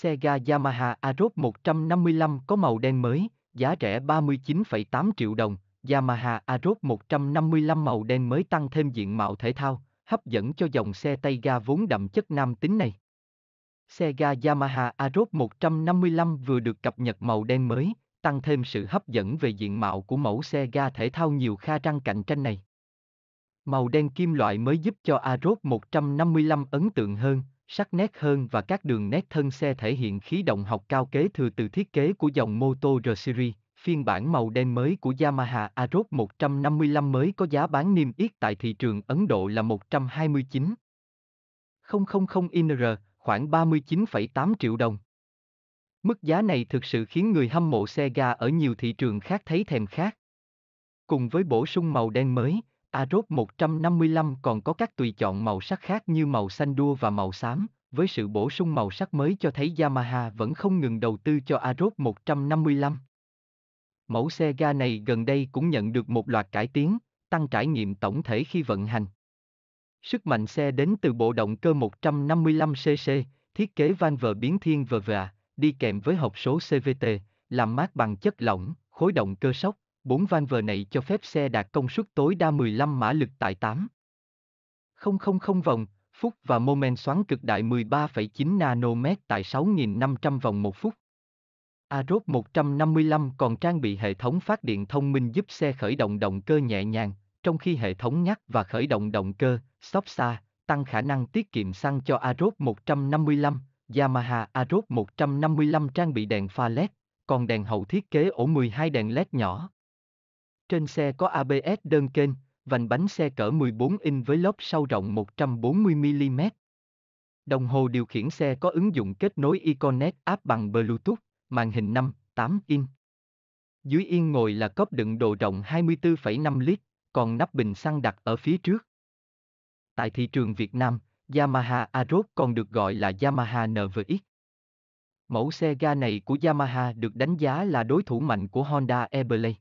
Xe ga Yamaha Arup 155 có màu đen mới, giá rẻ 39,8 triệu đồng. Yamaha Arup 155 màu đen mới tăng thêm diện mạo thể thao, hấp dẫn cho dòng xe tay ga vốn đậm chất nam tính này. Xe ga Yamaha Arup 155 vừa được cập nhật màu đen mới, tăng thêm sự hấp dẫn về diện mạo của mẫu xe ga thể thao nhiều kha răng cạnh tranh này. Màu đen kim loại mới giúp cho Arup 155 ấn tượng hơn, sắc nét hơn và các đường nét thân xe thể hiện khí động học cao kế thừa từ thiết kế của dòng mô tô R-Series. Phiên bản màu đen mới của Yamaha Aroc 155 mới có giá bán niêm yết tại thị trường Ấn Độ là 129 000 INR, khoảng 39,8 triệu đồng. Mức giá này thực sự khiến người hâm mộ xe ga ở nhiều thị trường khác thấy thèm khát. Cùng với bổ sung màu đen mới, Aros 155 còn có các tùy chọn màu sắc khác như màu xanh đua và màu xám, với sự bổ sung màu sắc mới cho thấy Yamaha vẫn không ngừng đầu tư cho Aros 155. Mẫu xe ga này gần đây cũng nhận được một loạt cải tiến, tăng trải nghiệm tổng thể khi vận hành. Sức mạnh xe đến từ bộ động cơ 155cc, thiết kế van vờ biến thiên vờ vờ, đi kèm với hộp số CVT, làm mát bằng chất lỏng, khối động cơ sốc. Bốn van vờ này cho phép xe đạt công suất tối đa 15 mã lực tại 8. 000 vòng, phút và mô men xoắn cực đại 13,9 nanomet tại 6.500 vòng một phút. Aerob 155 còn trang bị hệ thống phát điện thông minh giúp xe khởi động động cơ nhẹ nhàng, trong khi hệ thống nhắc và khởi động động cơ, stop xa, tăng khả năng tiết kiệm xăng cho Aerob 155. Yamaha Aerob 155 trang bị đèn pha LED, còn đèn hậu thiết kế ổ 12 đèn LED nhỏ. Trên xe có ABS đơn kênh, vành bánh xe cỡ 14 inch với lốp sau rộng 140mm. Đồng hồ điều khiển xe có ứng dụng kết nối Iconet app bằng Bluetooth, màn hình 5, 8 inch. Dưới yên ngồi là cốp đựng đồ rộng 24,5 lít, còn nắp bình xăng đặt ở phía trước. Tại thị trường Việt Nam, Yamaha Aroc còn được gọi là Yamaha NVX. Mẫu xe ga này của Yamaha được đánh giá là đối thủ mạnh của Honda Everlane.